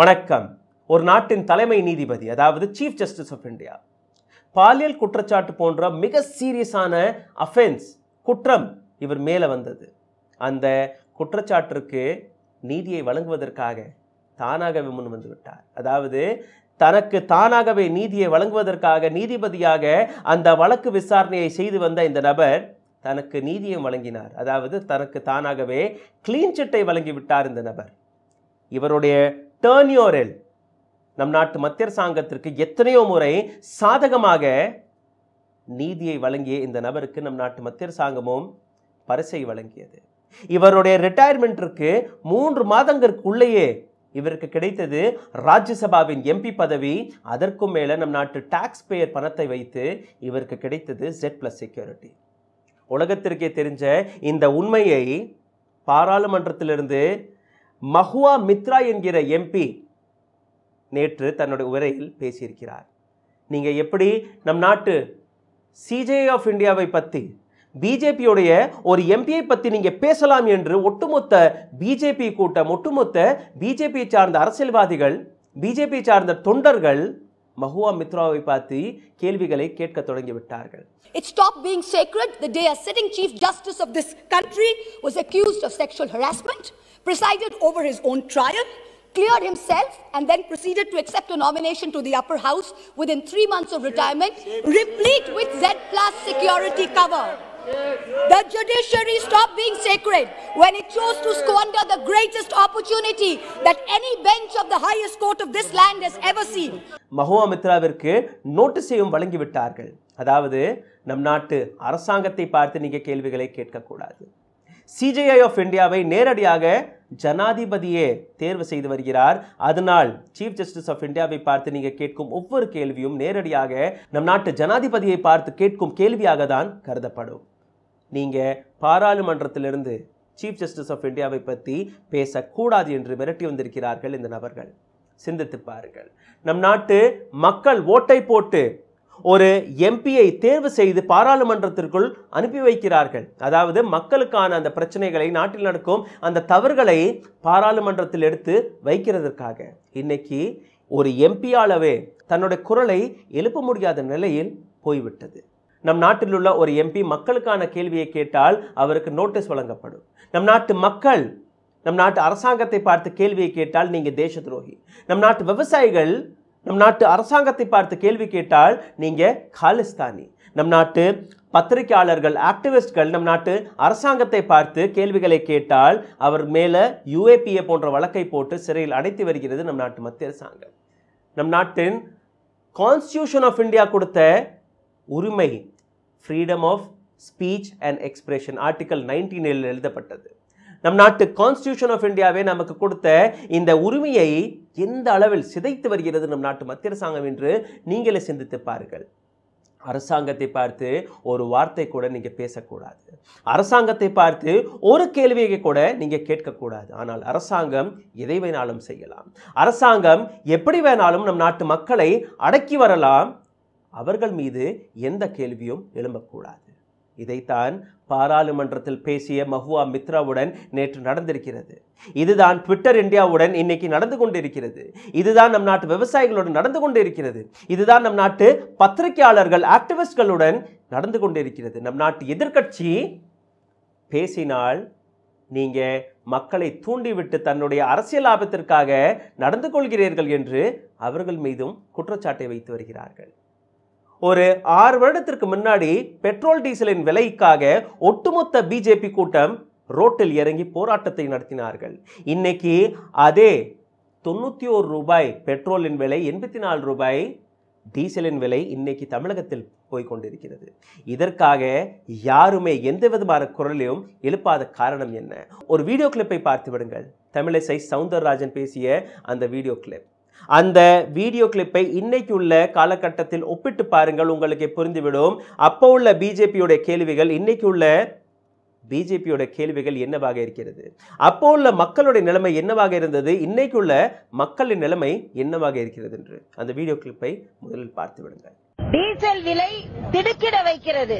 வணக்கம் ஒரு நாட்டின் தலைமை நீதிபதி அதாவது சீஃப் ஜஸ்டிஸ் ஆஃப் இந்தியா பாலியல் குற்றச்சாட்டு போன்ற மிக சீரியஸான அஃபென்ஸ் குற்றம் இவர் மேலே வந்தது அந்த குற்றச்சாட்டிற்கு நீதியை வழங்குவதற்காக தானாகவே முன் வந்து விட்டார் அதாவது தனக்கு தானாகவே நீதியை வழங்குவதற்காக நீதிபதியாக அந்த வழக்கு விசாரணையை செய்து வந்த இந்த நபர் தனக்கு நீதியை வழங்கினார் அதாவது தனக்கு தானாகவே கிளீன் சிட்டை வழங்கிவிட்டார் இந்த நபர் இவருடைய டேர்ன் யோரெல் நம் நாட்டு மத்தியர் சாங்கத்திற்கு எத்தனையோ முறை சாதகமாக நீதியை வழங்கிய இந்த நபருக்கு நம் நாட்டு மத்தியர் சாங்கமும் பரிசை வழங்கியது இவருடைய ரிட்டையர்மெண்ட்டிற்கு மூன்று மாதங்களுக்குள்ளேயே இவருக்கு கிடைத்தது ராஜ்யசபாவின் எம்பி பதவி அதற்கும் மேலே நம் நாட்டு டாக்ஸ் பேயர் பணத்தை வைத்து இவருக்கு கிடைத்தது ஜெட் பிளஸ் செக்யூரிட்டி உலகத்திற்கே தெரிஞ்ச இந்த உண்மையை பாராளுமன்றத்திலிருந்து மஹுவா மித்ரா என்கிற எம்பி நேற்று தன்னுடைய உரையில் பேசியிருக்கிறார் நீங்கள் எப்படி நம் நாட்டு சிஜே ஆஃப் இந்தியாவை பற்றி பிஜேபியுடைய ஒரு எம்பியை பற்றி நீங்கள் பேசலாம் என்று ஒட்டுமொத்த பிஜேபி கூட்டம் ஒட்டுமொத்த பிஜேபியை சார்ந்த அரசியல்வாதிகள் பிஜேபி சார்ந்த தொண்டர்கள் மஹுவா மித்ராவை பார்த்து கேள்விகளை கேட்க தொடங்கிவிட்டார்கள் It stopped being sacred the day a sitting chief justice of this country was accused of sexual harassment. presided over his own trial, cleared himself, and then proceeded to accept a nomination to the upper house within three months of retirement, replete with Z plus security cover. The judiciary stopped being sacred when it chose to squander the greatest opportunity that any bench of the highest court of this land has ever seen. மகோமித்ராவிற்கு நோட்டீஸையும் வழங்கிவிட்டார்கள் அதாவது நம் நாட்டு அரசாங்கத்தை பார்த்து நீங்கள் கேள்விகளை கேட்கக்கூடாது CGI of இந்தியாவை நேரடியாக ஜனாதிபதியே தேர்வு செய்து வருகிறார் அதனால் சீஃப் ஜஸ்டிஸ் ஆஃப் இந்தியாவை பார்த்து நீங்கள் கேட்கும் ஒவ்வொரு கேள்வியும் நேரடியாக நம் நாட்டு ஜனாதிபதியை பார்த்து கேட்கும் கேள்வியாக தான் கருதப்படும் நீங்கள் பாராளுமன்றத்திலிருந்து சீஃப் ஜஸ்டிஸ் ஆஃப் இந்தியாவை பற்றி பேசக்கூடாது என்று மிரட்டி வந்திருக்கிறார்கள் இந்த நபர்கள் சிந்தித்து பாருங்கள் நம் நாட்டு மக்கள் ஓட்டை போட்டு ஒரு எம்பியை தேர்வு செய்து பாராளுமன்றத்திற்குள் அனுப்பி வைக்கிறார்கள் அதாவது மக்களுக்கான அந்த பிரச்சனைகளை நாட்டில் நடக்கும் அந்த தவறுகளை பாராளுமன்றத்தில் எடுத்து வைக்கிறதற்காக இன்னைக்கு ஒரு எம்பியாலவே தன்னுடைய குரலை எழுப்ப முடியாத நிலையில் போய்விட்டது நம் நாட்டில் உள்ள ஒரு எம்பி மக்களுக்கான கேள்வியை கேட்டால் அவருக்கு நோட்டீஸ் வழங்கப்படும் நம் நாட்டு மக்கள் நம் நாட்டு அரசாங்கத்தை பார்த்து கேள்வியை கேட்டால் நீங்கள் தேச துரோகி நம் நாட்டு விவசாயிகள் நம் நாட்டு அரசாங்கத்தை பார்த்து கேள்வி கேட்டால் நீங்கள் காலிஸ்தானி நம் நாட்டு பத்திரிகையாளர்கள் ஆக்டிவிஸ்ட்கள் நம் நாட்டு அரசாங்கத்தை பார்த்து கேள்விகளை கேட்டால் அவர் மேலே யுஏபிஏ போன்ற வழக்கை போட்டு சிறையில் அடைத்து வருகிறது நம் நாட்டு மத்திய அரசாங்கம் நம் நாட்டின் கான்ஸ்டியூஷன் ஆஃப் இந்தியா கொடுத்த உரிமை freedom of speech and expression article நைன்டீனில் எழுதப்பட்டது நம் நாட்டு கான்ஸ்டியூஷன் ஆஃப் இந்தியாவே நமக்கு கொடுத்த இந்த உரிமையை எந்த அளவில் சிதைத்து வருகிறது நம் நாட்டு மத்திய அரசாங்கம் என்று நீங்களே சிந்தித்து பாருங்கள் அரசாங்கத்தை பார்த்து ஒரு வார்த்தை கூட நீங்கள் பேசக்கூடாது அரசாங்கத்தை பார்த்து ஒரு கேள்வியை கூட நீங்கள் கேட்கக்கூடாது ஆனால் அரசாங்கம் எதை வேணாலும் செய்யலாம் அரசாங்கம் எப்படி வேணாலும் நம் நாட்டு மக்களை அடக்கி வரலாம் அவர்கள் மீது எந்த கேள்வியும் எழும்பக்கூடாது இதைத்தான் பாராளுமன்றத்தில் பேசிய மஹுவா மித்ராவுடன் நேற்று நடந்திருக்கிறது இதுதான் ட்விட்டர் இந்தியாவுடன் இன்னைக்கு நடந்து கொண்டிருக்கிறது இதுதான் நம் நாட்டு விவசாயிகளுடன் நடந்து கொண்டிருக்கிறது இதுதான் நம் நாட்டு பத்திரிகையாளர்கள் ஆக்டிவிஸ்ட்களுடன் நடந்து கொண்டிருக்கிறது நம் நாட்டு எதிர்கட்சி பேசினால் நீங்கள் மக்களை தூண்டிவிட்டு தன்னுடைய அரசியல் லாபத்திற்காக நடந்து கொள்கிறீர்கள் என்று அவர்கள் மீதும் குற்றச்சாட்டை வைத்து வருகிறார்கள் ஒரு ஆறு வருடத்திற்கு முன்னாடி பெட்ரோல் டீசலின் விலைக்காக ஒட்டுமொத்த பிஜேபி கூட்டம் ரோட்டில் இறங்கி போராட்டத்தை நடத்தினார்கள் இன்னைக்கு அதே தொண்ணூற்றி ஒரு ரூபாய் பெட்ரோலின் விலை எண்பத்தி நாலு ரூபாய் டீசலின் விலை இன்னைக்கு தமிழகத்தில் போய்கொண்டிருக்கிறது இதற்காக யாருமே எந்த விதமான குரலையும் எழுப்பாத காரணம் என்ன ஒரு வீடியோ கிளிப்பை பார்த்து விடுங்கள் தமிழிசை சவுந்தரராஜன் பேசிய அந்த வீடியோ கிளிப் அந்த வீடியோ கிளிப்பை இன்னைக்கு உள்ள காலகட்டத்தில் ஒப்பிட்டு பாருங்கள் உங்களுக்கு புரிந்துவிடும் அப்போ உள்ள பிஜேபியுடைய கேள்விகள் இன்னைக்கு உள்ள பிஜேபியோட கேள்விகள் என்னவாக இருக்கிறது அப்போ உள்ள மக்களுடைய நிலைமை என்னவாக இருந்தது இன்னைக்கு உள்ள மக்களின் நிலைமை என்னவாக இருக்கிறது என்று அந்த வீடியோ கிளிப்பை முதலில் பார்த்து விடுங்கள் டீசல் விலை திடுக்கிட வைக்கிறது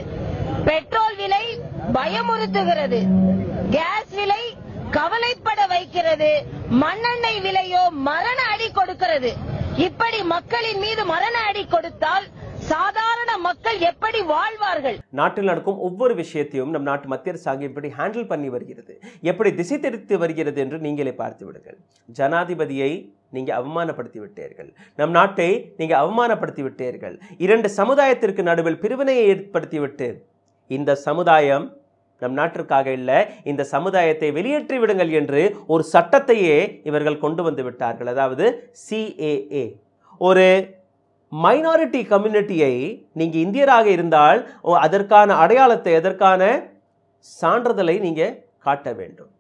பெட்ரோல் விலை பயமுறுத்துகிறது கேஸ் விலை கவலைப்பட வைக்கிறது மண்ணெண்ணெய் விலையோ மரண அடி கொடுக்கிறது இப்படி மக்களின் மீது மரண அடி கொடுத்தால் சாதாரண மக்கள் எப்படி வாழ்வார்கள் நாட்டில் நடக்கும் ஒவ்வொரு விஷயத்தையும் நம் நாட்டு மத்திய அரசாங்கம் எப்படி ஹேண்டில் பண்ணி வருகிறது எப்படி திசை திருத்தி வருகிறது என்று நீங்களே பார்த்து விடுங்கள் ஜனாதிபதியை நீங்க அவமானப்படுத்தி விட்டீர்கள் நம் நாட்டை நீங்க அவமானப்படுத்தி விட்டீர்கள் இரண்டு சமுதாயத்திற்கு நடுவில் பிரிவினையை ஏற்படுத்தி விட்டு இந்த சமுதாயம் நம் நாட்டிற்காக இல்லை இந்த சமுதாயத்தை வெளியேற்றி விடுங்கள் என்று ஒரு சட்டத்தையே இவர்கள் கொண்டு வந்து விட்டார்கள் அதாவது சிஏஏ ஒரு மைனாரிட்டி கம்யூனிட்டியை நீங்கள் இந்தியராக இருந்தால் அதற்கான அடையாளத்தை அதற்கான சான்றிதழை நீங்கள் காட்ட வேண்டும்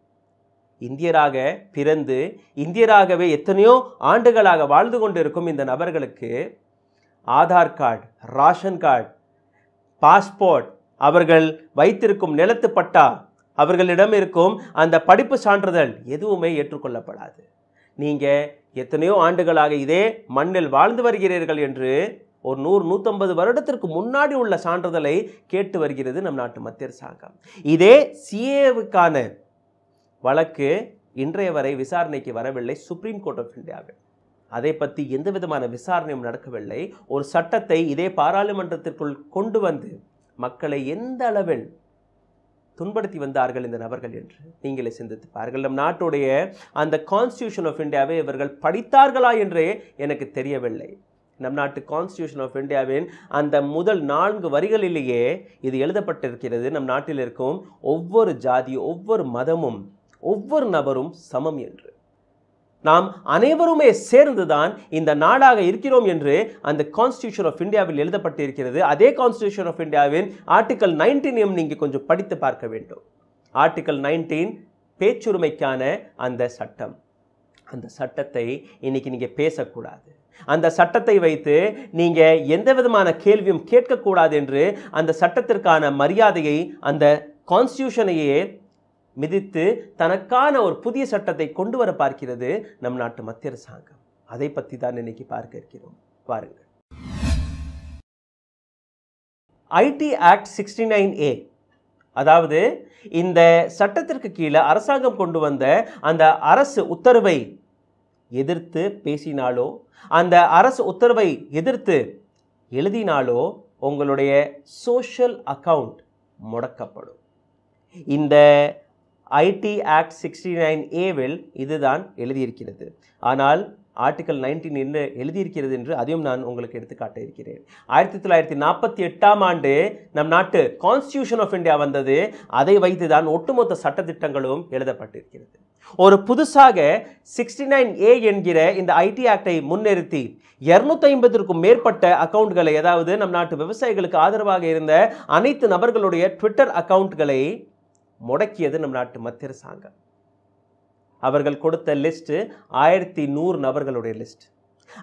இந்தியராக பிறந்து இந்தியராகவே எத்தனையோ ஆண்டுகளாக வாழ்ந்து கொண்டு இருக்கும் இந்த நபர்களுக்கு Aadhaar card ration card passport அவர்கள் வைத்திருக்கும் நிலத்து பட்டா அவர்களிடம் இருக்கும் அந்த படிப்பு சான்றிதழ் எதுவுமே ஏற்றுக்கொள்ளப்படாது நீங்கள் எத்தனையோ ஆண்டுகளாக இதே மண்ணில் வாழ்ந்து வருகிறீர்கள் என்று ஒரு நூறு நூற்றம்பது வருடத்திற்கு முன்னாடி உள்ள சான்றிதழை கேட்டு வருகிறது நம் நாட்டு மத்திய அரசாங்கம் இதே சிஏவுக்கான வழக்கு இன்றைய வரை விசாரணைக்கு வரவில்லை சுப்ரீம் கோர்ட் ஆஃப் இந்தியாவில் அதை பற்றி எந்த விதமான விசாரணையும் நடக்கவில்லை ஒரு சட்டத்தை இதே பாராளுமன்றத்திற்குள் கொண்டு வந்து மக்களை எந்த அளவில் துன்படுத்தி வந்தார்கள் இந்த நபர்கள் என்று நீங்களே சிந்தித்து பாருங்கள் நம் நாட்டுடைய அந்த கான்ஸ்டியூஷன் ஆஃப் இந்தியாவை இவர்கள் படித்தார்களா என்றே எனக்கு தெரியவில்லை நம் நாட்டு கான்ஸ்டியூஷன் ஆஃப் இந்தியாவின் அந்த முதல் நான்கு வரிகளிலேயே இது எழுதப்பட்டிருக்கிறது நம் நாட்டில் இருக்கும் ஒவ்வொரு ஜாதி ஒவ்வொரு மதமும் ஒவ்வொரு நபரும் சமம் என்று நாம் அனைவருமே சேர்ந்துதான் இந்த நாடாக இருக்கிறோம் என்று அந்த கான்ஸ்டியூஷன் ஆஃப் இந்தியாவில் எழுதப்பட்டிருக்கிறது அதே கான்ஸ்டியூஷன் ஆஃப் இந்தியாவின் ஆர்டிக்கல் நைன்டீனையும் நீங்கள் கொஞ்சம் படித்து பார்க்க வேண்டும் ஆர்டிக்கல் நைன்டீன் பேச்சுரிமைக்கான அந்த சட்டம் அந்த சட்டத்தை இன்னைக்கு நீங்கள் பேசக்கூடாது அந்த சட்டத்தை வைத்து நீங்கள் எந்த விதமான கேள்வியும் கேட்கக்கூடாது என்று அந்த சட்டத்திற்கான மரியாதையை அந்த கான்ஸ்டியூஷனையே மிதித்து தனக்கான ஒரு புதிய சட்டத்தை கொண்டு வர பார்க்கிறது நம் நாட்டு மத்திய அரசாங்கம் அதை பற்றி தான் இன்னைக்கு பார்க்க இருக்கிறோம் பாருங்கள் IT act sixty nine A அதாவது இந்த சட்டத்திற்கு கீழே அரசாங்கம் கொண்டு வந்த அந்த அரசு உத்தரவை எதிர்த்து பேசினாலோ அந்த அரசு உத்தரவை எதிர்த்து எழுதினாலோ உங்களுடைய சோஷியல் அக்கவுண்ட் முடக்கப்படும் இந்த ஐடி ஆக்ட் சிக்ஸ்டி நைன் ஏவில் இதுதான் எழுதியிருக்கிறது ஆனால் ஆர்டிக்கல் நைன்டீன் என்று எழுதியிருக்கிறது என்று அதையும் நான் உங்களுக்கு எடுத்துக்காட்ட இருக்கிறேன் ஆயிரத்தி தொள்ளாயிரத்தி நாற்பத்தி எட்டாம் ஆண்டு நம் நாட்டு கான்ஸ்டியூஷன் ஆஃப் இந்தியா வந்தது அதை வைத்து தான் ஒட்டுமொத்த சட்டத்திட்டங்களும் எழுதப்பட்டிருக்கிறது ஒரு புதுசாக சிக்ஸ்டி நைன் ஏ என்கிற இந்த ஐடி ஆக்டை முன்னிறுத்தி இரநூத்தி ஐம்பதற்கும் மேற்பட்ட அக்கௌண்ட்களை அதாவது நம் நாட்டு விவசாயிகளுக்கு ஆதரவாக இருந்த அனைத்து நபர்களுடைய ட்விட்டர் அக்கௌண்ட்களை முடக்கியது நம் நாட்டு மத்திய அரசாங்கம் அவர்கள் கொடுத்த லிஸ்ட்டு ஆயிரத்தி நூறு நபர்களுடைய லிஸ்ட்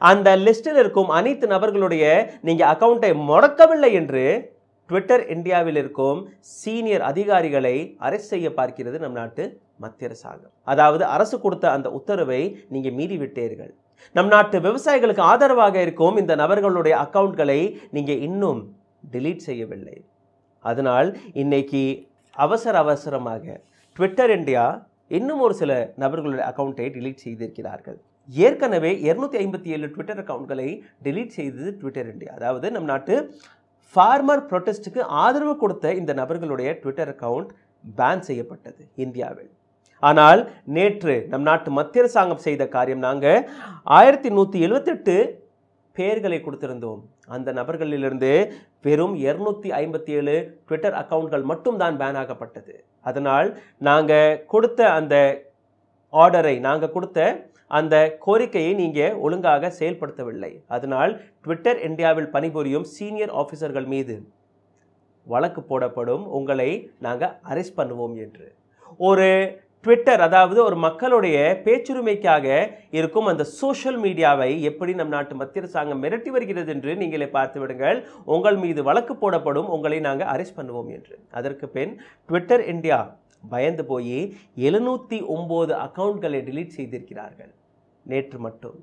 அந்த லிஸ்டில் இருக்கும் அனைத்து நபர்களுடைய நீங்கள் அக்கௌண்ட்டை முடக்கவில்லை என்று ட்விட்டர் இந்தியாவில் இருக்கும் சீனியர் அதிகாரிகளை அரெஸ்ட் செய்ய பார்க்கிறது நம் நாட்டு மத்திய அரசாங்கம் அதாவது அரசு கொடுத்த அந்த உத்தரவை நீங்கள் மீறிவிட்டீர்கள் நம் நாட்டு விவசாயிகளுக்கு ஆதரவாக இருக்கும் இந்த நபர்களுடைய அக்கௌண்ட்களை நீங்கள் இன்னும் டிலீட் செய்யவில்லை அதனால் இன்னைக்கு அவசர அவசரமாக ட்விட்டர் இந்தியா இன்னும் ஒரு சில நபர்களுடைய அக்கௌண்ட்டை டிலீட் செய்திருக்கிறார்கள் ஏற்கனவே இரநூத்தி ஐம்பத்தி ஏழு ட்விட்டர் அக்கௌண்ட்களை டிலீட் செய்தது ட்விட்டர் இந்தியா அதாவது நம் நாட்டு ஃபார்மர் ப்ரொட்டஸ்ட்டுக்கு ஆதரவு கொடுத்த இந்த நபர்களுடைய ட்விட்டர் அக்கவுண்ட் பேன் செய்யப்பட்டது இந்தியாவில் ஆனால் நேற்று நம் நாட்டு மத்திய அரசாங்கம் செய்த காரியம் நாங்கள் ஆயிரத்தி நூற்றி எழுபத்தெட்டு பெயர்களை கொடுத்திருந்தோம் அந்த நபர்களிலிருந்து வெறும் இரநூத்தி ஐம்பத்தி ஏழு ட்விட்டர் அக்கௌண்ட்கள் மட்டும் தான் பேன் ஆகப்பட்டது அதனால் நாங்கள் கொடுத்த அந்த ஆர்டரை நாங்கள் கொடுத்த அந்த கோரிக்கையை நீங்கள் ஒழுங்காக செயல்படுத்தவில்லை அதனால் ட்விட்டர் இந்தியாவில் பணிபுரியும் சீனியர் ஆஃபீஸர்கள் மீது வழக்கு போடப்படும் உங்களை நாங்கள் அரெஸ்ட் பண்ணுவோம் என்று ஒரு ட்விட்டர் அதாவது ஒரு மக்களுடைய பேச்சுரிமைக்காக இருக்கும் அந்த சோஷியல் மீடியாவை எப்படி நம் நாட்டு மத்திய அரசாங்கம் மிரட்டி வருகிறது என்று நீங்களே பார்த்து விடுங்கள் உங்கள் மீது வழக்கு போடப்படும் உங்களை நாங்கள் அரெஸ்ட் பண்ணுவோம் என்று அதற்கு பின் ட்விட்டர் இந்தியா பயந்து போய் எழுநூற்றி ஒம்பது அக்கௌண்ட்களை டிலீட் செய்திருக்கிறார்கள் நேற்று மட்டும்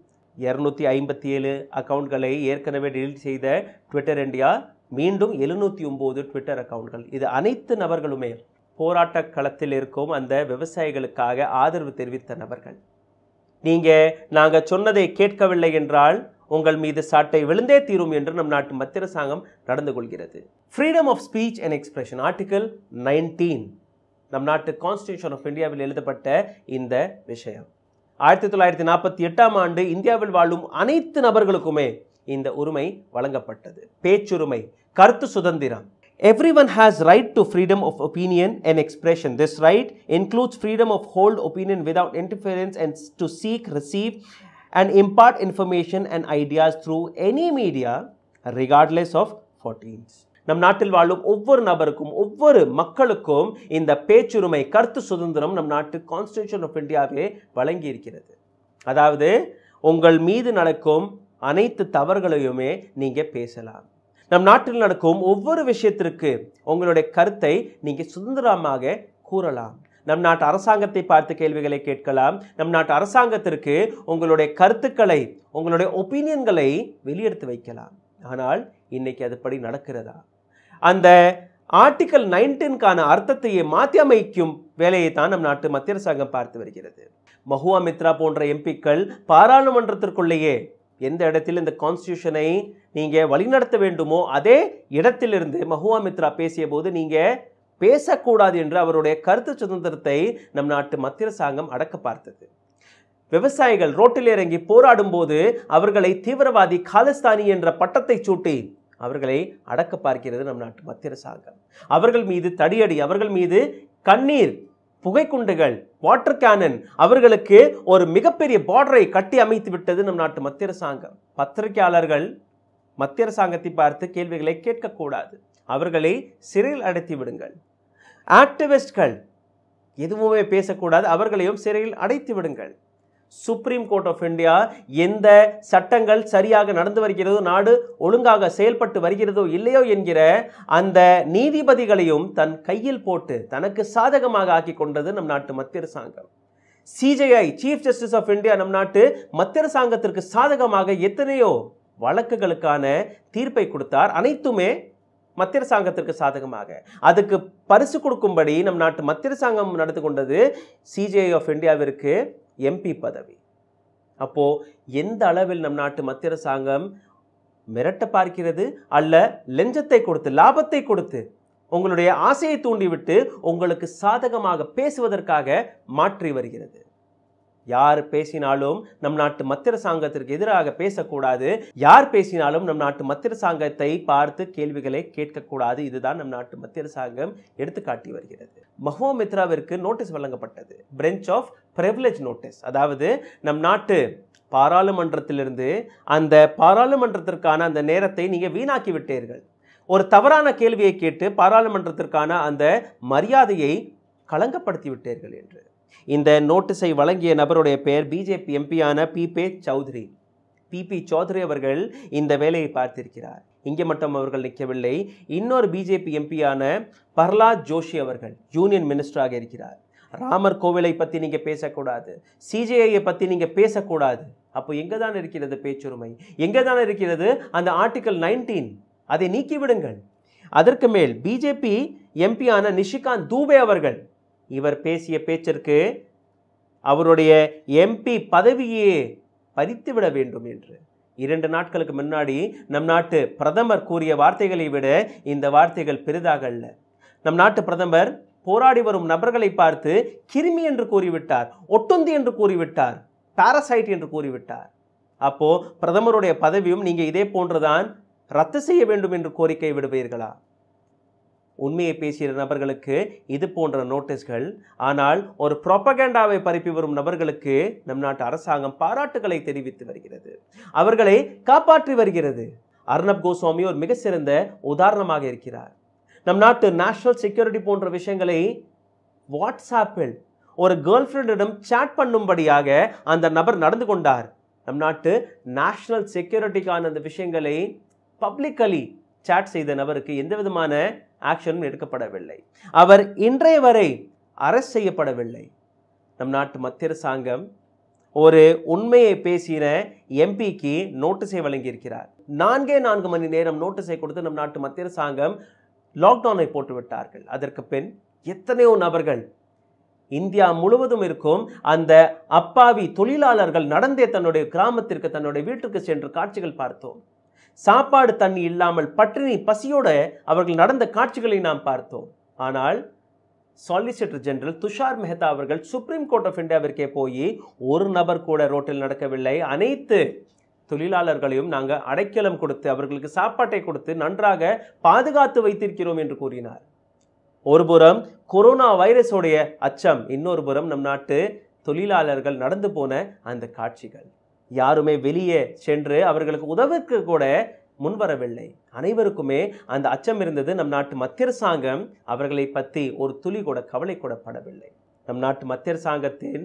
இரநூத்தி ஐம்பத்தி ஏழு அக்கௌண்ட்களை ஏற்கனவே டிலீட் செய்த ட்விட்டர் இந்தியா மீண்டும் எழுநூற்றி ஒம்பது ட்விட்டர் அக்கௌண்ட்கள் இது அனைத்து நபர்களுமே போராட்ட களத்தில் இருக்கும் அந்த விவசாயிகளுக்காக ஆதரவு தெரிவித்த நபர்கள் நீங்கள் நாங்கள் சொன்னதை கேட்கவில்லை என்றால் உங்கள் மீது சாட்டை விழுந்தே தீரும் என்று நம் நாட்டு மத்திய அரசாங்கம் நடந்து கொள்கிறது freedom of speech and expression article nineteen நம் நாட்டு கான்ஸ்டியூஷன் ஆஃப் இந்தியாவில் எழுதப்பட்ட இந்த விஷயம் ஆயிரத்தி தொள்ளாயிரத்தி நாற்பத்தி எட்டாம் ஆண்டு இந்தியாவில் வாழும் அனைத்து நபர்களுக்குமே இந்த உரிமை வழங்கப்பட்டது பேச்சுரிமை கருத்து சுதந்திரம் Everyone has right to freedom of opinion and expression. This right includes freedom of hold opinion without interference and to seek, receive and impart information and ideas through any media regardless of fortunes. நம் நாட்டில் வாழும் ஒவ்வொரு நபருக்கும் ஒவ்வொரு மக்களுக்கும் இந்த பேச்சுரிமை கருத்து சுதந்திரம் நம் நாட்டு கான்ஸ்டியூஷன் ஆஃப் இந்தியாவே வழங்கி இருக்கிறது அதாவது உங்கள் மீது நடக்கும் அனைத்து தவறுகளையுமே நீங்கள் பேசலாம் நம் நாட்டில் நடக்கும் ஒவ்வொரு விஷயத்திற்கு உங்களுடைய கருத்தை நீங்கள் சுதந்திரமாக கூறலாம் நம் நாட்டு அரசாங்கத்தை பார்த்து கேள்விகளை கேட்கலாம் நம் நாட்டு அரசாங்கத்திற்கு உங்களுடைய கருத்துக்களை உங்களுடைய ஒப்பீனியன்களை வெளியெடுத்து வைக்கலாம் ஆனால் இன்னைக்கு அதுபடி நடக்கிறதா அந்த ஆர்டிக்கல் நைன்டீன்கான அர்த்தத்தையே மாற்றி அமைக்கும் வேலையை தான் நம் நாட்டு மத்திய அரசாங்கம் பார்த்து வருகிறது மஹுவா மித்ரா போன்ற எம்பிக்கள் பாராளுமன்றத்திற்குள்ளேயே எந்த இடத்தில் இந்த கான்ஸ்டியூஷனை நீங்கள் வழிநடத்த வேண்டுமோ அதே இடத்திலிருந்து மஹுவா மித்ரா பேசிய போது நீங்கள் பேசக்கூடாது என்று அவருடைய கருத்து சுதந்திரத்தை நம் நாட்டு மத்திய அரசாங்கம் அடக்க பார்த்தது விவசாயிகள் ரோட்டில் இறங்கி போராடும் போது அவர்களை தீவிரவாதி காலிஸ்தானி என்ற பட்டத்தை சூட்டி அவர்களை அடக்க பார்க்கிறது நம் நாட்டு மத்திய அரசாங்கம் அவர்கள் மீது தடியடி அவர்கள் மீது கண்ணீர் புகைக்குண்டுகள் வாட்டர் கேனன் அவர்களுக்கு ஒரு மிகப்பெரிய பார்டரை கட்டி அமைத்து விட்டது நம் நாட்டு மத்திய அரசாங்கம் பத்திரிகையாளர்கள் மத்திய அரசாங்கத்தை பார்த்து கேள்விகளை கேட்கக்கூடாது அவர்களை சிறையில் அடைத்து விடுங்கள் ஆக்டிவிஸ்ட்கள் எதுவுமே பேசக்கூடாது அவர்களையும் சிறையில் அடைத்து விடுங்கள் சுப்ரீம் கோர்ட் ஆஃப் இந்தியா எந்த சட்டங்கள் சரியாக நடந்து வருகிறதோ நாடு ஒழுங்காக செயல்பட்டு வருகிறதோ இல்லையோ என்கிற அந்த நீதிபதிகளையும் தன் கையில் போட்டு தனக்கு சாதகமாக ஆக்கி கொண்டது நம் நாட்டு மத்திய அரசாங்கம் CJI chief justice of India நம் நாட்டு மத்திய அரசாங்கத்திற்கு சாதகமாக எத்தனையோ வழக்குகளுக்கான தீர்ப்பை கொடுத்தார் அனைத்துமே மத்திய அரசாங்கத்திற்கு சாதகமாக அதுக்கு பரிசு கொடுக்கும்படி நம் நாட்டு மத்திய அரசாங்கம் நடந்து கொண்டது சிஜிஐ ஆஃப் இந்தியாவிற்கு எம்பி பதவி அப்போது எந்த அளவில் நம் நாட்டு மத்திய அரசாங்கம் மிரட்ட பார்க்கிறது அல்ல லெஞ்சத்தை கொடுத்து லாபத்தை கொடுத்து உங்களுடைய ஆசையை தூண்டிவிட்டு உங்களுக்கு சாதகமாக பேசுவதற்காக மாற்றி வருகிறது யார் பேசினாலும் நம் நாட்டு மத்திர சாங்கத்திற்கு எதிராக பேசக்கூடாது யார் பேசினாலும் நம் நாட்டு மத்திர சாங்கத்தை பார்த்து கேள்விகளை கேட்கக்கூடாது இதுதான் நம் நாட்டு மத்திர சாங்கம் எடுத்துக்காட்டி வருகிறது மஹோ மித்ராவிற்கு நோட்டீஸ் வழங்கப்பட்டது பிரெஞ்ச் ஆஃப் பிரிவிலேஜ் நோட்டீஸ் அதாவது நம் நாட்டு பாராளுமன்றத்திலிருந்து அந்த பாராளுமன்றத்திற்கான அந்த நேரத்தை நீங்கள் வீணாக்கி விட்டீர்கள் ஒரு தவறான கேள்வியை கேட்டு பாராளுமன்றத்திற்கான அந்த மரியாதையை களங்கப்படுத்தி விட்டீர்கள் என்று இந்த நோட்டீஸை வழங்கிய நபருடைய பெயர் பிஜேபி எம்பியான P P Chaudhary P P Chaudhary அவர்கள் இந்த வேலையை பார்த்திருக்கிறார் இங்கே மட்டும் அவர்கள் நிற்கவில்லை இன்னொரு பிஜேபி எம்பியான பர்லாத் ஜோஷி அவர்கள் யூனியன் மினிஸ்டராக இருக்கிறார் ராமர் கோவிலை பற்றி நீங்கள் பேசக்கூடாது சிஜேஐயை பற்றி நீங்கள் பேசக்கூடாது அப்போ எங்கே தான் இருக்கிறது பேச்சுரிமை எங்கே தான் இருக்கிறது அந்த ஆர்டிக்கல் நைன்டீன் அதை நீக்கிவிடுங்கள் அதற்கு மேல் பிஜேபி எம்பியான நிஷிகாந்த் தூபே அவர்கள் இவர் பேசிய பேச்சிற்கு அவருடைய எம்பி பதவியே பறித்துவிட வேண்டும் என்று இரண்டு நாட்களுக்கு முன்னாடி நம் நாட்டு பிரதமர் கூறிய வார்த்தைகளை விட இந்த வார்த்தைகள் பெரிதாக அல்ல நம் நாட்டு பிரதமர் போராடி வரும் நபர்களை பார்த்து கிருமி என்று கூறிவிட்டார் ஒட்டுந்தி என்று கூறிவிட்டார் பாரசைட் என்று கூறிவிட்டார் அப்போது பிரதமருடைய பதவியும் நீங்கள் இதே போன்றுதான் ரத்து செய்ய வேண்டும் என்று கோரிக்கை விடுவீர்களா உண்மையை பேசுகிற நபர்களுக்கு இது போன்ற நோட்டீஸ்கள் ஆனால் ஒரு ப்ரொபகேண்டாவை பரப்பி வரும் நபர்களுக்கு நம் நாட்டு அரசாங்கம் பாராட்டுகளை தெரிவித்து வருகிறது அவர்களை காப்பாற்றி வருகிறது அர்ணப் கோஸ்வாமி ஒரு மிக சிறந்த உதாரணமாக இருக்கிறார் நம் நாட்டு நேஷனல் செக்யூரிட்டி போன்ற விஷயங்களை வாட்ஸ்ஆப்பில் ஒரு கேர்ள் ஃப்ரெண்டிடம் சேட் பண்ணும்படியாக அந்த நபர் நடந்து கொண்டார் நம் நாட்டு நேஷனல் செக்யூரிட்டிக்கான அந்த விஷயங்களை பப்ளிக்கலி சேட் செய்த நபருக்கு எந்த விதமான ஆக்ஷனும் எடுக்கப்படவில்லை அவர் இன்றைய வரை அரெஸ்ட் செய்யப்படவில்லை நம் நாட்டு மத்திய அரசாங்கம் ஒரு உண்மையை பேசின எம்பிக்கு நோட்டீஸை வழங்கியிருக்கிறார் நான்கே நான்கு மணி நேரம் நோட்டீஸை கொடுத்து நம் நாட்டு மத்திய அரசாங்கம் லாக்டவுனை போட்டுவிட்டார்கள் அதற்கு பின் எத்தனையோ நபர்கள் இந்தியா முழுவதும் இருக்கும் அந்த அப்பாவி தொழிலாளர்கள் நடந்தே தன்னுடைய கிராமத்திற்கு தன்னுடைய வீட்டுக்கு சென்று காட்சிகள் பார்த்தோம் சாப்பாடு தண்ணி இல்லாமல் பட்டினி பசியோட அவர்கள் நடந்த காட்சிகளை நாம் பார்த்தோம் ஆனால் சாலிசிட்டர் ஜெனரல் துஷார் மெஹ்தா அவர்கள் சுப்ரீம் கோர்ட் ஆஃப் இந்தியாவிற்கே போய் ஒரு நபர் கூட ரோட்டில் நடக்கவில்லை அனைத்து தொழிலாளர்களையும் நாங்கள் அடைக்கலம் கொடுத்து அவர்களுக்கு சாப்பாட்டை கொடுத்து நன்றாக பாதுகாத்து வைத்திருக்கிறோம் என்று கூறினார் ஒருபுறம் கொரோனா வைரஸோடைய அச்சம் இன்னொரு புறம் நம் நாட்டு தொழிலாளர்கள் நடந்து போன அந்த காட்சிகள் யாருமே வெளியே சென்று அவர்களுக்கு உதவிற்கு கூட முன்வரவில்லை அனைவருக்குமே அந்த அச்சம் இருந்தது நம் நாட்டு மத்திய அரசாங்கம் அவர்களை பற்றி ஒரு துளி கூட கவலை கூட படவில்லை நம் நாட்டு அரசாங்கத்தின்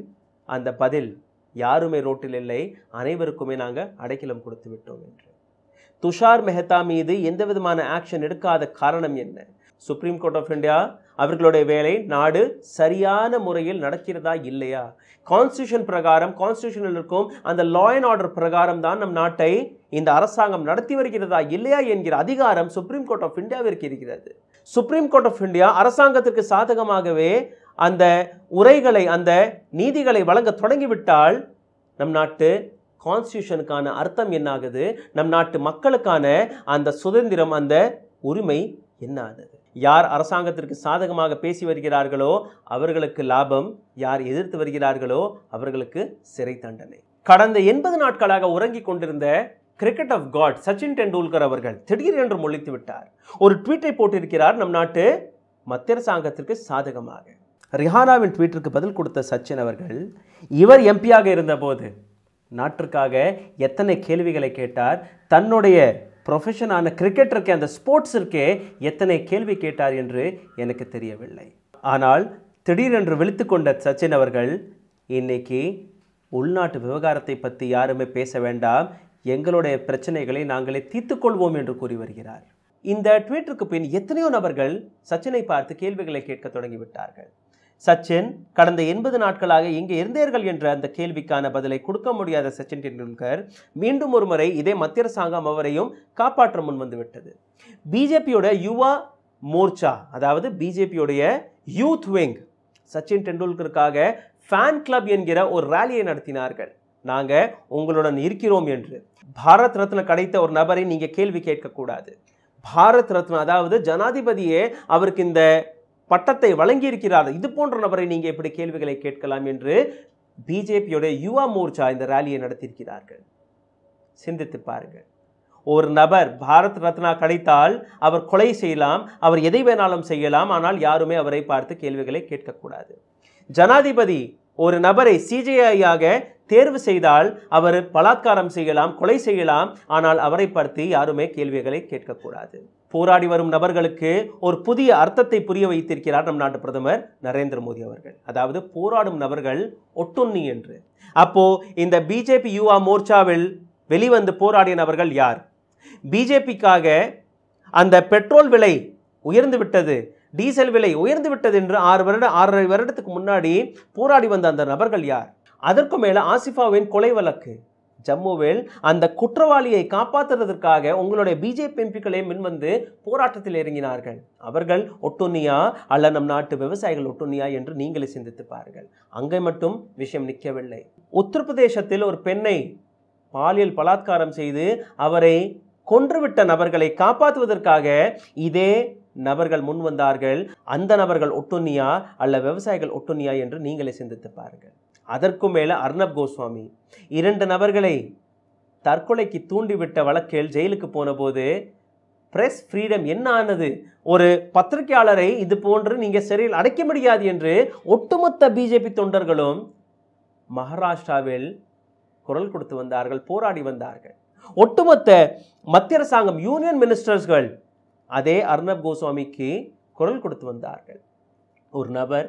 அந்த பதில் யாருமே ரோட்டில் இல்லை அனைவருக்குமே நாங்கள் அடைக்கலம் கொடுத்து விட்டோம் என்று துஷார் மெஹ்தா மீது எந்த விதமான ஆக்ஷன் எடுக்காத காரணம் என்ன சுப்ரீம் கோர்ட் ஆஃப் இந்தியா அவர்களுடைய வேலை நாடு சரியான முறையில் நடக்கிறதா இல்லையா கான்ஸ்டியூஷன் பிரகாரம் கான்ஸ்டியூஷனில் இருக்கும் அந்த லா அண்ட் ஆர்டர் பிரகாரம் தான் நம் நாட்டை இந்த அரசாங்கம் நடத்தி வருகிறதா இல்லையா என்கிற அதிகாரம் சுப்ரீம் கோர்ட் ஆஃப் இந்தியாவிற்கு இருக்கிறது சுப்ரீம் கோர்ட் ஆஃப் இந்தியா அரசாங்கத்திற்கு சாதகமாகவே அந்த உரைகளை அந்த நீதிகளை வழங்க தொடங்கிவிட்டால் நம் நாட்டு கான்ஸ்டியூஷனுக்கான அர்த்தம் என்னாகுது நம் நாட்டு மக்களுக்கான அந்த சுதந்திரம் அந்த உரிமை என்ன ஆகுது யார் அரசாங்கத்திற்கு சாதகமாக பேசி வருகிறார்களோ அவர்களுக்கு லாபம் யார் எதிர்த்து வருகிறார்களோ அவர்களுக்கு சிறை தண்டனை கடந்த எண்பது நாட்களாக உறங்கிக் கொண்டிருந்த cricket of God Sachin Tendulkar அவர்கள் திடீரென்று முழித்து விட்டார் ஒரு ட்வீட்டை போட்டிருக்கிறார் நம் நாட்டு மத்திய அரசாங்கத்திற்கு சாதகமாக ரிஹானாவின் ட்வீட்டிற்கு பதில் கொடுத்த சச்சின் அவர்கள் இவர் எம்பியாக இருந்தபோது நாட்டிற்காக எத்தனை கேள்விகளை கேட்டார் தன்னுடைய ப்ரொஃபஷனான கிரிக்கெட் இருக்கே அந்த ஸ்போர்ட்ஸ் இருக்கே எத்தனை கேள்வி கேட்டார் என்று எனக்கு தெரியவில்லை ஆனால் திடீரென்று வெளுத்து கொண்ட சச்சின் அவர்கள் இன்னைக்கு உள்நாட்டு விவகாரத்தை பற்றி யாருமே பேச வேண்டாம் எங்களுடைய பிரச்சனைகளை நாங்களே தீர்த்துக்கொள்வோம் என்று கூறி வருகிறார் இந்த ட்விட்டருக்கு பின் எத்தனையோ நபர்கள் சச்சினை பார்த்து கேள்விகளை கேட்க தொடங்கிவிட்டார்கள் சச்சின் கடந்த எண்பது நாட்களாக இங்கே இருந்தீர்கள் என்ற அந்த கேள்விக்கான பதிலை கொடுக்க முடியாத சச்சின் டெண்டுல்கர் மீண்டும் ஒரு முறை இதே மத்திய அரசாங்கம் அவரையும் காப்பாற்ற முன் வந்துவிட்டது பிஜேபியோட யுவா மோர்ச்சா அதாவது பிஜேபியோடைய யூத் விங் சச்சின் டெண்டுல்கருக்காக ஃபேன் கிளப் என்கிற ஒரு ரேலியை நடத்தினார்கள் நாங்கள் உங்களுடன் இருக்கிறோம் என்று பாரத் ரத்ன கிடைத்த ஒரு நபரை நீங்கள் கேள்வி கேட்கக்கூடாது பாரத் ரத்னா அதாவது ஜனாதிபதியே அவருக்கு இந்த பட்டத்தை வழங்கியிருக்கிறார் இது போன்ற நபரை நீங்கள் எப்படி கேள்விகளை கேட்கலாம் என்று பிஜேபியோட யுவா மோர்ச்சா இந்த ரேலியை நடத்தியிருக்கிறார்கள் சிந்தித்து பாருங்கள் ஒரு நபர் பாரத் ரத்னா கிடைத்தால் அவர் கொலை செய்யலாம் அவர் எதை வேணாலும் செய்யலாம் ஆனால் யாருமே அவரை பார்த்து கேள்விகளை கேட்கக்கூடாது ஜனாதிபதி ஒரு நபரை சிஜிஐயாக தேர்வு செய்தால் அவர் பலாத்காரம் செய்யலாம் கொலை செய்யலாம் ஆனால் அவரை பார்த்து யாருமே கேள்விகளை கேட்கக்கூடாது போராடி வரும் நபர்களுக்கு ஒரு புதிய அர்த்தத்தை புரிய வைத்திருக்கிறார் நம் நாட்டு பிரதமர் நரேந்திர மோடி அவர்கள் அதாவது போராடும் நபர்கள் ஒட்டுண்ணி என்று அப்போ இந்த பிஜேபி யுவா மோர்ச்சாவில் வெளிவந்து போராடிய நபர்கள் யார் பிஜேபிக்காக அந்த பெட்ரோல் விலை உயர்ந்து விட்டது டீசல் விலை உயர்ந்து விட்டது என்று ஆறு வருட ஆறரை வருடத்துக்கு முன்னாடி போராடி வந்த அந்த நபர்கள் யார் அதற்கு மேலே ஆசிஃபாவின் கொலை வழக்கு ஜம்முவில் அந்த குற்றவாளியை காப்பாற்றுறதற்காக உங்களுடைய பிஜேபி எம்பிக்களே முன்வந்து போராட்டத்தில் இறங்கினார்கள் அவர்கள் ஒட்டுண்ணியா அல்ல நம் நாட்டு விவசாயிகள் ஒட்டுண்ணியா என்று நீங்களே சிந்தித்து பாருங்கள் அங்கே மட்டும் விஷயம் நிற்கவில்லை உத்தரப்பிரதேசத்தில் ஒரு பெண்ணை பாலியல் பலாத்காரம் செய்து அவரை கொன்றுவிட்ட நபர்களை காப்பாற்றுவதற்காக இதே நபர்கள் முன் வந்தார்கள் அந்த நபர்கள் ஒட்டுண்ணியா அல்ல விவசாயிகள் ஒட்டுண்ணியா என்று நீங்களே சிந்தித்து பாருங்கள் அதற்கும் மேலே அர்ணப் கோஸ்வாமி இரண்டு நபர்களை தற்கொலைக்கு தூண்டிவிட்ட வழக்கில் ஜெயிலுக்கு போனபோது பிரஸ் ஃப்ரீடம் என்ன ஆனது ஒரு பத்திரிகையாளரை இது போன்று நீங்கள் சிறையில் அடைக்க முடியாது என்று ஒட்டுமொத்த பிஜேபி தொண்டர்களும் மகாராஷ்டிராவில் குரல் கொடுத்து வந்தார்கள் போராடி வந்தார்கள் ஒட்டுமொத்த மத்திய அரசாங்கம் யூனியன் மினிஸ்டர்ஸ்கள் அதே அர்ணப் கோஸ்வாமிக்கு குரல் கொடுத்து வந்தார்கள் ஒரு நபர்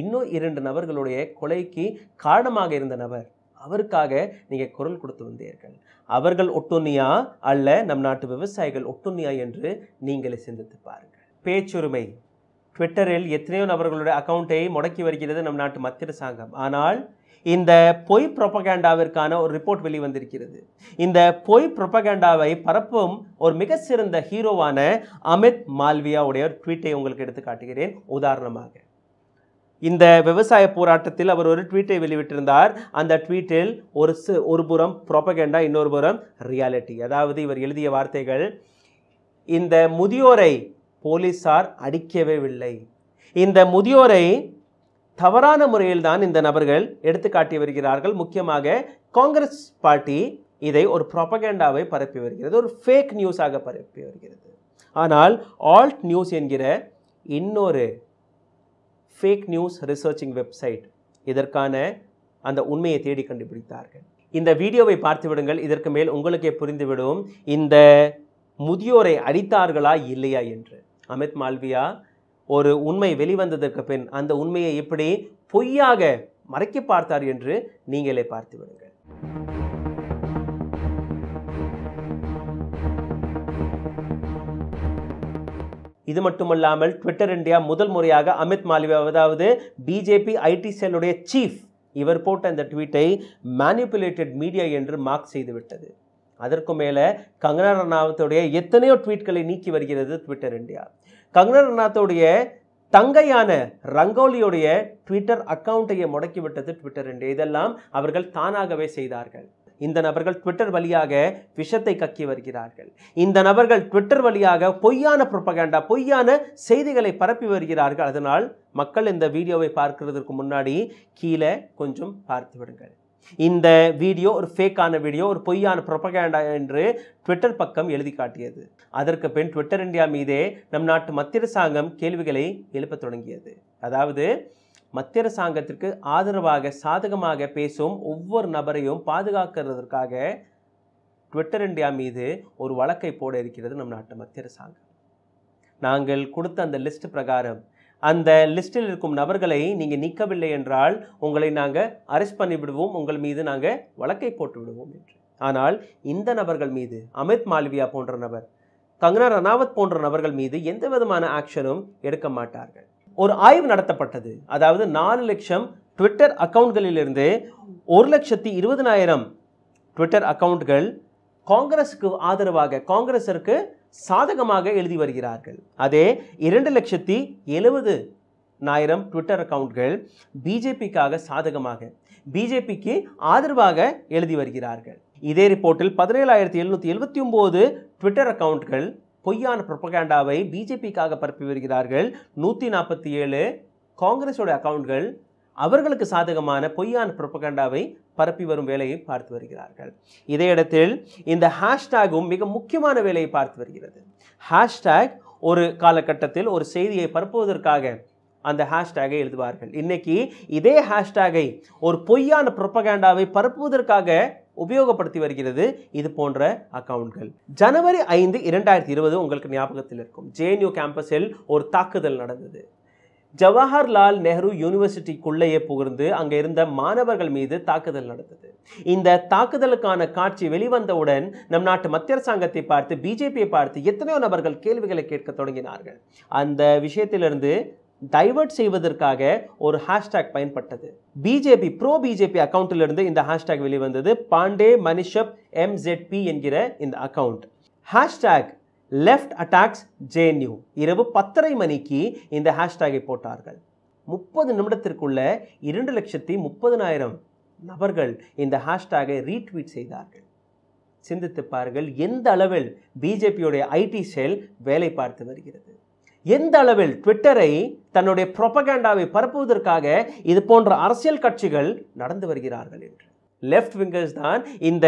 இன்னும் இரண்டு நபர்களுடைய கொலைக்கு காரணமாக இருந்த நபர் அவருக்காக நீங்கள் குரல் கொடுத்து வந்தீர்கள் அவர்கள் ஒட்டுண்ணியா அல்ல நம் நாட்டு விவசாயிகள் ஒட்டுண்ணியா என்று நீங்களே சிந்தித்து பாருங்கள் பேச்சுரிமை ட்விட்டரில் எத்தனையோ நபர்களுடைய அக்கௌண்ட்டை முடக்கி வருகிறது நம் நாட்டு மத்திய அரசாங்கம் ஆனால் இந்த பொய் ப்ரொபகேண்டாவிற்கான ஒரு ரிப்போர்ட் வெளிவந்திருக்கிறது இந்த பொய் ப்ரொபகேண்டாவை பரப்பும் ஒரு மிக சிறந்த ஹீரோவான அமித் மால்வியாவுடைய ஒரு ட்வீட்டை உங்களுக்கு எடுத்து காட்டுகிறேன் உதாரணமாக இந்த விவசாய போராட்டத்தில் அவர் ஒரு ட்வீட்டை வெளியிட்டிருந்தார் அந்த ட்வீட்டில் ஒரு சு ஒரு புறம் ப்ரொபகேண்டா இன்னொரு புறம் ரியாலிட்டி அதாவது இவர் எழுதிய வார்த்தைகள் இந்த முதியோரை போலீஸார் அடிக்கவே இல்லை இந்த முதியோரை தவறான முறையில் தான் இந்த நபர்கள் எடுத்துக்காட்டி வருகிறார்கள் முக்கியமாக காங்கிரஸ் பார்ட்டி இதை ஒரு ப்ரொபகேண்டாவை பரப்பி வருகிறது ஒரு ஃபேக் நியூஸாக பரப்பி வருகிறது ஆனால் ஆல்ட் நியூஸ் என்கிற இன்னொரு ஃபேக் நியூஸ் ரிசர்ச்சிங் வெப்சைட் இதற்கான அந்த உண்மையை தேடி கண்டுபிடித்தார்கள் இந்த வீடியோவை பார்த்து விடுங்கள் இதற்கு மேல் உங்களுக்கே புரிந்துவிடும் இந்த முதியோரை அடித்தார்களா இல்லையா என்று அமித் மால்வியா ஒரு உண்மை வெளிவந்ததற்கு பின் அந்த உண்மையை எப்படி பொய்யாக மறைக்க பார்த்தார் என்று நீங்களே பார்த்து விடுங்கள் thank you இது மட்டுமல்லாமல் ட்விட்டர் இந்தியா முதல் முறையாக அமித் மாலிவா அதாவது பிஜேபி ஐடி செல்லுடைய சீஃப் இவர் போட்ட இந்த ட்வீட்டை மேனிப்புலேட்டட் மீடியா என்று மார்க் செய்துவிட்டது அதற்கு மேலே கங்கனா ரனாவத்துடைய எத்தனையோ ட்வீட்களை நீக்கி வருகிறது ட்விட்டர் இந்தியா கங்கனா ரனாத்துடைய தங்கையான ரங்கோலியுடைய ட்விட்டர் அக்கௌண்ட்டையை முடக்கிவிட்டது ட்விட்டர் இந்தியா இதெல்லாம் அவர்கள் தானாகவே செய்தார்கள் இந்த நபர்கள் ட்விட்டர் வழியாக விஷத்தை கக்கி வருகிறார்கள் இந்த நபர்கள் ட்விட்டர் வழியாக பொய்யான ப்ரொபகண்டா பொய்யான செய்திகளை பரப்பி வருகிறார்கள் அதனால் மக்கள் இந்த வீடியோவை பார்க்கிறதுக்கு முன்னாடி கீழே கொஞ்சம் பார்த்து விடுங்கள் இந்த வீடியோ ஒரு ஃபேக்கான வீடியோ ஒரு பொய்யான ப்ரொபகேண்டா என்று ட்விட்டர் பக்கம் எழுதி காட்டியது அதற்கு பின் ட்விட்டர் இந்தியா மீதே நம் நாட்டு மத்திய அரசாங்கம் கேள்விகளை எழுப்பத் தொடங்கியது அதாவது மத்தியரசாங்கத்திற்கு ஆதரவாக சாதகமாக பேசும் ஒவ்வொரு நபரையும் பாதுகாக்கிறதற்காக ட்விட்டர் இந்தியா மீது ஒரு வழக்கை போட இருக்கிறது நம் நாட்டு மத்தியரசாங்கம் நாங்கள் கொடுத்த அந்த லிஸ்ட் பிரகாரம் அந்த லிஸ்டில் இருக்கும் நபர்களை நீங்கள் நீக்கவில்லை என்றால் உங்களை நாங்கள் அரெஸ்ட் பண்ணிவிடுவோம் உங்கள் மீது நாங்கள் வழக்கை போட்டு விடுவோம் என்று ஆனால் இந்த நபர்கள் மீது அமித் மால்வியா போன்ற நபர் கங்கனா ரனாவத் போன்ற நபர்கள் மீது எந்த விதமான ஆக்ஷனும் எடுக்க மாட்டார்கள் ஒரு ஆய்வு நடத்தப்பட்டது அதாவது நாலு லட்சம் ட்விட்டர் அக்கௌண்ட்களிலிருந்து ஒரு லட்சத்தி இருபதினாயிரம் ட்விட்டர் அக்கௌண்ட்கள் காங்கிரஸுக்கு ஆதரவாக காங்கிரஸிற்கு சாதகமாக எழுதி வருகிறார்கள் அதே இரண்டு லட்சத்தி எழுபது நாயிரம் ட்விட்டர் அக்கௌண்ட்கள் பிஜேபிக்காக சாதகமாக பிஜேபிக்கு ஆதரவாக எழுதி வருகிறார்கள் இதே ரிப்போர்ட்டில் பதினேழாயிரத்தி எழுநூற்றி எழுபத்தி ஒம்பது ட்விட்டர் அக்கௌண்ட்கள் பொய்யான ப்ரொபகேண்டாவை பிஜேபிக்காக பரப்பி வருகிறார்கள் நூற்றி நாற்பத்தி ஏழு காங்கிரஸோட அக்கவுண்ட்கள் அவர்களுக்கு சாதகமான பொய்யான ப்ரொபகேண்டாவை பரப்பி வரும் வேலையை பார்த்து வருகிறார்கள் இதையிடத்தில் இந்த ஹேஷ்டேகும் மிக முக்கியமான வேலையை பார்த்து வருகிறது ஹேஷ்டேக் ஒரு காலகட்டத்தில் ஒரு செய்தியை பரப்புவதற்காக அந்த ஹேஷ்டேகை எழுதுவார்கள் இன்னைக்கு இதே ஹேஷ்டேகை ஒரு பொய்யான ப்ரொபகேண்டாவை பரப்புவதற்காக உபயோகப்படுத்தி வருகிறது இது போன்ற அக்கவுண்ட்கள் ஜனவரி ஐந்து இரண்டாயிரத்தி இருபது உங்களுக்கு ஞாபகத்தில் இருக்கும் ஜேஎன்யூ கேம்பஸில் ஒரு தாக்குதல் நடந்தது ஜவஹர்லால் நெஹ்ரு யூனிவர்சிட்டிக்குள்ளேயே புகுந்து அங்கே இருந்த மாணவர்கள் மீது தாக்குதல் நடந்தது இந்த தாக்குதலுக்கான காட்சி வெளிவந்தவுடன் நம் நாட்டு மத்திய அரசாங்கத்தை பார்த்து பிஜேபியை பார்த்து எத்தனையோ நபர்கள் கேள்விகளை கேட்க தொடங்கினார்கள் அந்த விஷயத்திலிருந்து டைவர்ட் செய்வதற்காக ஒரு ஹேஷ்டேக் பயன்பட்டது பிஜேபி ப்ரோ பிஜேபி அக்கௌண்ட்டிலிருந்து இந்த ஹேஷ்டேக் வெளிவந்தது பாண்டே மனிஷப் பி என்கிற இந்த account hashtag left attacks JNU இரவு பத்தரை மணிக்கு இந்த ஹேஷ்டேகை போட்டார்கள் முப்பது நிமிடத்திற்குள்ள இரண்டு லட்சத்தி முப்பதனாயிரம் நபர்கள் இந்த ஹேஷ்டேகை ரீட்வீட் செய்தார்கள் சிந்தித்து பாருங்கள் எந்த அளவில் பிஜேபியுடைய ஐடி செயல் வேலை பார்த்து வருகிறது எந்த அளவில் ட்விட்டரை தன்னுடைய புரொபகேண்டாவை பரப்புவதற்காக இது போன்ற அரசியல் கட்சிகள் நடந்து வருகிறார்கள் என்று லெஃப்ட் விங்கர்ஸ் தான் இந்த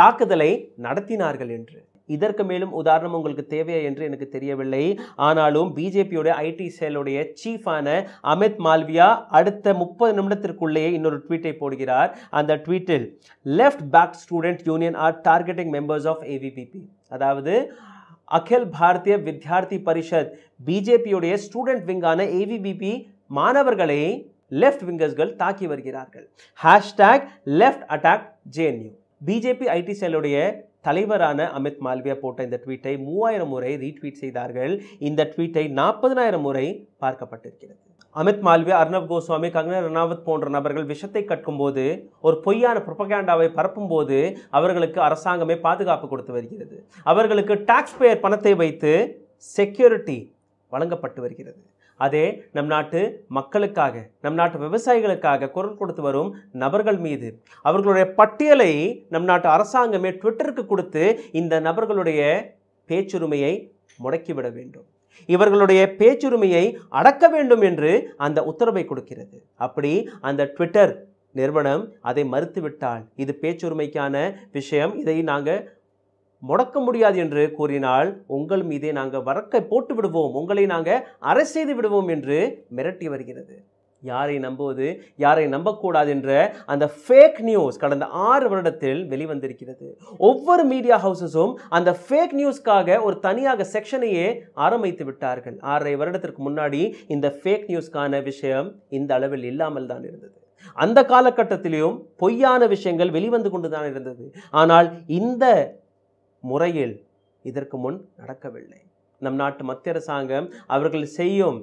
தாக்குதலை நடத்தினார்கள் என்று இதற்கு மேலும் உதாரணம் உங்களுக்கு தேவையா என்று எனக்கு தெரியவில்லை ஆனாலும் பிஜேபியோட ஐடி செல்லுடைய சீஃபான அமித் மால்வியா அடுத்த முப்பது நிமிடத்திற்குள்ளேயே இன்னொரு ட்வீட்டை போடுகிறார் அந்த ட்வீட்டில் left back student union are targeting members of ABVP அதாவது अखिल भारतीय विद्यार्थी परीषद बीजेपी उड़े स्टूडेंट विंगान आना एवीबीपी मानवर गले लेफ्ट विंगर्स ताकि वर्गीरार गल left attack JNU BJP IT cell தலைவரான அமித் மால்வியா போட்ட இந்த ட்வீட்டை மூவாயிரம் முறை ரீட்வீட் செய்தார்கள் இந்த ட்வீட்டை நாற்பதனாயிரம் முறை பார்க்கப்பட்டிருக்கிறது அமித் மால்வியா அர்ணப் கோஸ்வாமி கங்கனா ரணாவத் போன்ற நபர்கள் விஷத்தை போது ஒரு பொய்யான பரப்பும் போது அவர்களுக்கு அரசாங்கமே பாதுகாப்பு கொடுத்து வருகிறது அவர்களுக்கு டாக்ஸ் பேயர் பணத்தை வைத்து செக்யூரிட்டி வழங்கப்பட்டு வருகிறது அதே நம் நாட்டு மக்களுக்காக நம் நாட்டு விவசாயிகளுக்காக குரல் கொடுத்து வரும் நபர்கள் மீது அவர்களுடைய பட்டியலை நம் நாட்டு அரசாங்கமே ட்விட்டருக்கு கொடுத்து இந்த நபர்களுடைய பேச்சுரிமையை முடக்கிவிட வேண்டும் இவர்களுடைய பேச்சுரிமையை அடக்க வேண்டும் என்று அந்த உத்தரவை கொடுக்கிறது அப்படி அந்த ட்விட்டர் நிறுவனம் அதை மறுத்துவிட்டால் இது பேச்சுரிமைக்கான விஷயம் இதை நாங்கள் முடக்க முடியாது என்று கூறினால் உங்கள் மீதே நாங்கள் வழக்கை போட்டு விடுவோம் உங்களை நாங்கள் அரை செய்து விடுவோம் என்று மிரட்டி வருகிறது யாரை நம்புவது யாரை நம்பக்கூடாது என்ற அந்த ஃபேக் நியூஸ் கடந்த ஆறு வருடத்தில் வெளிவந்திருக்கிறது ஒவ்வொரு மீடியா ஹவுசஸும் அந்த ஃபேக் நியூஸ்க்காக ஒரு தனியாக செக்ஷனையே ஆரம்பித்து விட்டார்கள் ஆறரை வருடத்திற்கு முன்னாடி இந்த ஃபேக் நியூஸ்க்கான விஷயம் இந்த அளவில் இல்லாமல் தான் இருந்தது அந்த காலகட்டத்திலும் பொய்யான விஷயங்கள் வெளிவந்து கொண்டு தான் இருந்தது ஆனால் இந்த முறையில் இதற்கு முன் நடக்கவில்லை நம் நாட்டு மத்திய அரசாங்கம் அவர்கள் செய்யும்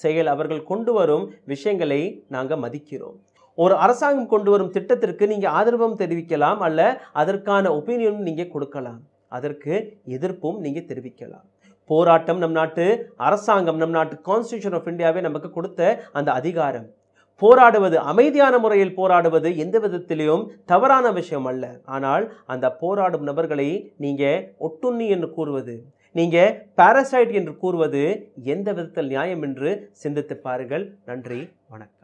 செயல் அவர்கள் கொண்டு வரும் விஷயங்களை நாங்கள் மதிக்கிறோம் ஒரு அரசாங்கம் கொண்டு வரும் திட்டத்திற்கு நீங்கள் ஆதரவும் தெரிவிக்கலாம் அல்ல அதற்கான ஒப்பீனியனும் நீங்கள் கொடுக்கலாம் அதற்கு எதிர்ப்பும் நீங்கள் தெரிவிக்கலாம் போராட்டம் நம் நாட்டு அரசாங்கம் நம் நாட்டு கான்ஸ்டியூஷன் ஆஃப் இந்தியாவே நமக்கு கொடுத்த அந்த அதிகாரம் போராடுவது அமைதியான முறையில் போராடுவது எந்த விதத்திலையும் தவறான விஷயம் அல்ல ஆனால் அந்த போராடும் நபர்களை நீங்கள் ஒட்டுண்ணி என்று கூறுவது நீங்கள் பாரசைட் என்று கூறுவது எந்த விதத்தில் நியாயம் என்று சிந்தித்து பாருங்கள் நன்றி வணக்கம்